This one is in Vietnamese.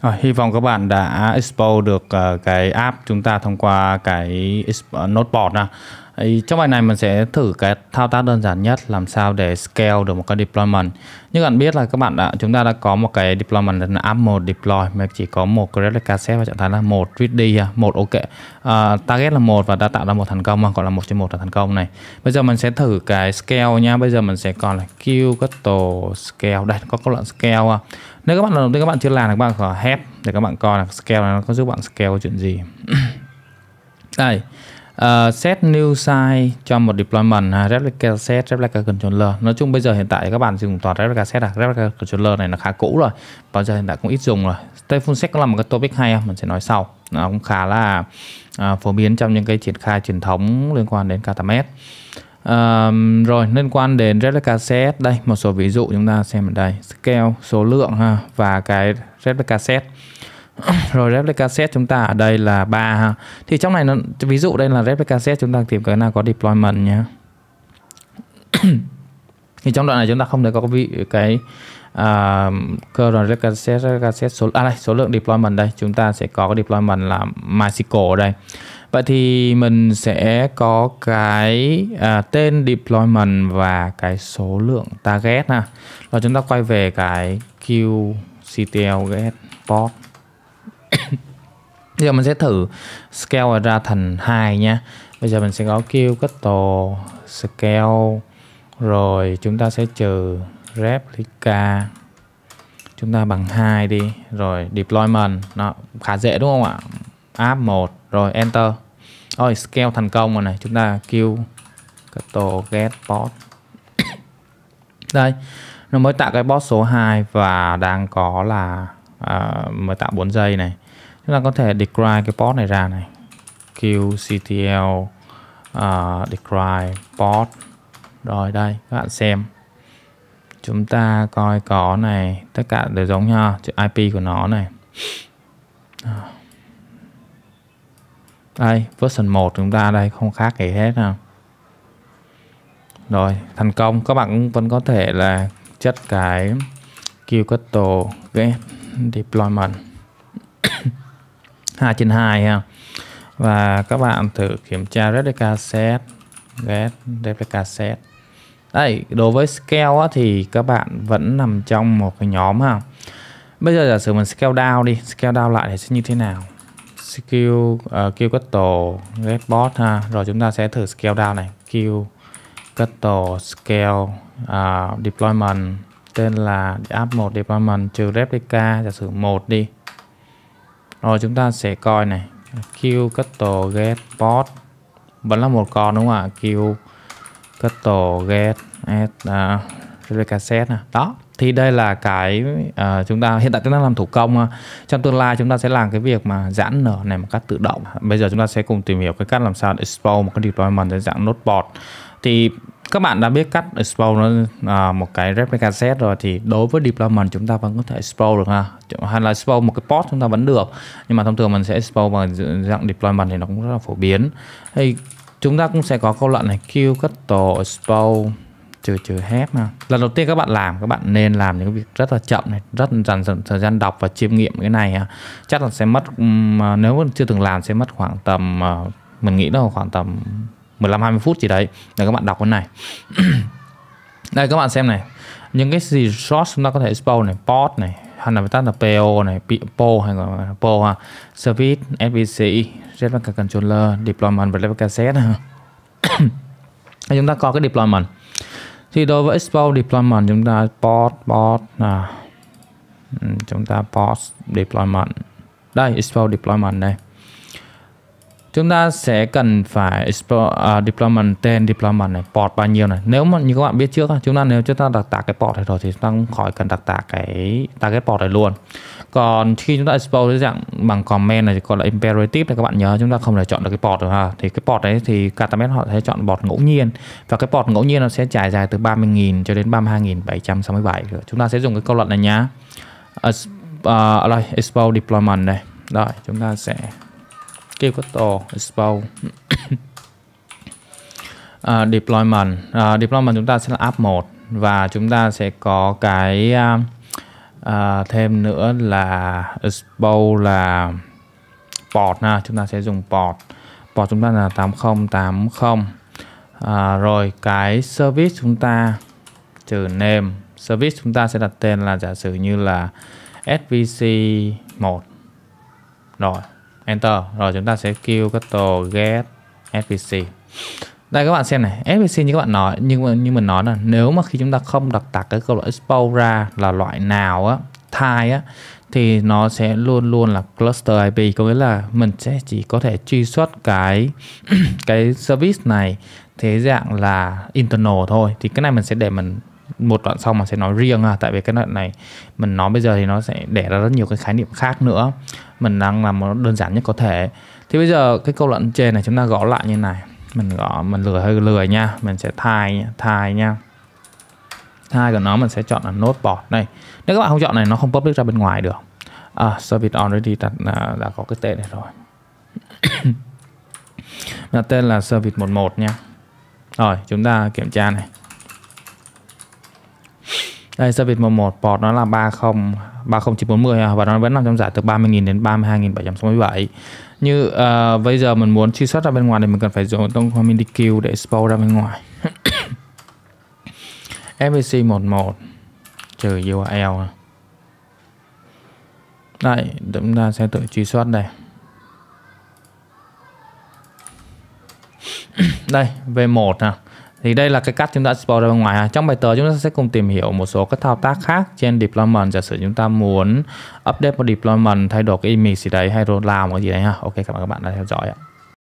À, hy vọng các bạn đã expo được uh, cái app chúng ta thông qua cái uh, noteboard à trong bài này mình sẽ thử cái thao tác đơn giản nhất làm sao để scale được một cái deployment. Như bạn biết là các bạn đã chúng ta đã có một cái deployment là app một deploy mà chỉ có một credit card set và trạng thái là một ready một ok uh, target là một và đã tạo ra một thành công gọi là một trên một là thành công này. Bây giờ mình sẽ thử cái scale nha. Bây giờ mình sẽ còn là Qgtle scale đây có câu lệnh scale. Nếu các bạn lần đầu tiên các bạn chưa làm thì các bạn có help để các bạn coi là scale này nó có giúp bạn scale chuyện gì. đây uh, set new size cho một deployment uh, replica set replica controller nói chung bây giờ hiện tại các bạn dùng toàn replica set à replica controller này là khá cũ rồi bao giờ hiện tại cũng ít dùng rồi full set cũng là một cái topic hay mình sẽ nói sau nó cũng khá là uh, phổ biến trong những cái triển khai truyền thống liên quan đến KTMS Um, rồi liên quan đến replica set đây một số ví dụ chúng ta xem ở đây scale số lượng ha và cái replica set rồi replica set chúng ta ở đây là ba ha thì trong này nó ví dụ đây là replica set chúng ta tìm cái nào có deployment nhé thì trong đoạn này chúng ta không thể có vị cái à, cơ rồi replica set replica set số à đây, số lượng deployment đây chúng ta sẽ có cái deployment là MySQL ở đây vậy thì mình sẽ có cái uh, tên deployment và cái số lượng target ha và chúng ta quay về cái qctl get port bây giờ mình sẽ thử scale ra thành hai nha bây giờ mình sẽ có kêu total scale rồi chúng ta sẽ trừ replica chúng ta bằng 2 đi rồi deployment nó khá dễ đúng không ạ app 1 rồi enter rồi scale thành công rồi này chúng ta kêu total get bot đây nó mới tạo cái bot số 2 và đang có là uh, mới tạo 4 giây này chúng ta có thể decry cái port này ra này qctl uh, à, decry port rồi đây các bạn xem chúng ta coi có này tất cả đều giống nhau chữ IP của nó này đây version 1 chúng ta đây không khác gì hết nào rồi thành công các bạn vẫn có thể là chất cái kubectl get deployment 2 trên 2 ha và các bạn thử kiểm tra replica set get replica set đây đối với scale á, thì các bạn vẫn nằm trong một cái nhóm ha bây giờ giả sử mình scale down đi scale down lại thì sẽ như thế nào skill uh, ờ, skill cuttle get bot ha rồi chúng ta sẽ thử scale down này skill cuttle scale uh, deployment tên là app 1 deployment trừ replica giả sử 1 đi rồi chúng ta sẽ coi này Q cattle get port vẫn là một con đúng không ạ Q cattle get at uh, đó thì đây là cái uh, chúng ta hiện tại chúng ta làm thủ công uh, trong tương lai chúng ta sẽ làm cái việc mà giãn nở này một cách tự động bây giờ chúng ta sẽ cùng tìm hiểu cái cách làm sao để export một cái deployment dưới dạng nốt bọt thì các bạn đã biết cách explore nó là một cái replica set rồi thì đối với deployment chúng ta vẫn có thể explore được ha hay là explore một cái port chúng ta vẫn được nhưng mà thông thường mình sẽ explore bằng dạng deployment thì nó cũng rất là phổ biến thì chúng ta cũng sẽ có câu lệnh này q capital explore trừ trừ hép ha lần đầu tiên các bạn làm các bạn nên làm những việc rất là chậm này rất dần dần thời gian đọc và chiêm nghiệm cái này ha chắc là sẽ mất à, nếu chưa từng làm sẽ mất khoảng tầm à, mình nghĩ đâu khoảng tầm 15 20 phút gì đấy để các bạn đọc cái này đây các bạn xem này những cái gì short chúng ta có thể expo này port này hay là tắt là PO này PO hay gọi là PO ha service SVC Red controller deployment và Red cassette chúng ta có cái deployment thì đối với expo deployment chúng ta port port à ừ, chúng ta port deployment đây expo deployment đây chúng ta sẽ cần phải explore, uh, deployment tên deployment này port bao nhiêu này nếu mà như các bạn biết trước chúng ta nếu chúng ta đặt tạc cái port này rồi thì chúng ta cũng khỏi cần đặt tạc cái target port này luôn còn khi chúng ta expose dạng bằng comment này thì còn là imperative này các bạn nhớ chúng ta không thể chọn được cái port được ha thì cái port đấy thì Katamet họ sẽ chọn port ngẫu nhiên và cái port ngẫu nhiên nó sẽ trải dài từ 30.000 cho đến 32.767 chúng ta sẽ dùng cái câu lệnh này nhá uh, uh, expose deployment này rồi chúng ta sẽ scale vector export uh, deployment uh, deployment chúng ta sẽ là app một và chúng ta sẽ có cái uh, uh, thêm nữa là export là port ha chúng ta sẽ dùng port port chúng ta là 8080 à, uh, rồi cái service chúng ta trừ name service chúng ta sẽ đặt tên là giả sử như là svc 1 rồi enter rồi chúng ta sẽ kêu cattle get FPC. đây các bạn xem này FPC như các bạn nói nhưng mà như mình nói là nếu mà khi chúng ta không đặt tặc cái câu là expose ra là loại nào á thai á thì nó sẽ luôn luôn là cluster IP có nghĩa là mình sẽ chỉ có thể truy xuất cái cái service này thế dạng là internal thôi thì cái này mình sẽ để mình một đoạn sau mà sẽ nói riêng à tại vì cái đoạn này mình nói bây giờ thì nó sẽ để ra rất nhiều cái khái niệm khác nữa mình đang làm một đơn giản nhất có thể thì bây giờ cái câu lệnh trên này chúng ta gõ lại như này mình gõ mình lười hơi lười nha mình sẽ thay thay nha Thay của nó mình sẽ chọn là nốt bọt này nếu các bạn không chọn này nó không public ra bên ngoài được à, service already đã, à, đã có cái tên này rồi là tên là service 11 nha rồi chúng ta kiểm tra này đây Savit M1 port nó là 30 30940 à, và nó vẫn nằm trong giải từ 30.000 đến 32.767. Như uh, bây giờ mình muốn truy xuất ra bên ngoài thì mình cần phải dùng trong mini queue để expose ra bên ngoài. FVC e 11 trừ URL. Đây, chúng ta sẽ tự truy xuất đây. đây, V1 nào thì đây là cái cách chúng ta export ra bên ngoài. Trong bài tờ chúng ta sẽ cùng tìm hiểu một số các thao tác khác trên deployment. Giả sử chúng ta muốn update một deployment, thay đổi cái image gì đấy hay là làm cái gì đấy ha. Ok, cảm ơn các bạn đã theo dõi ạ.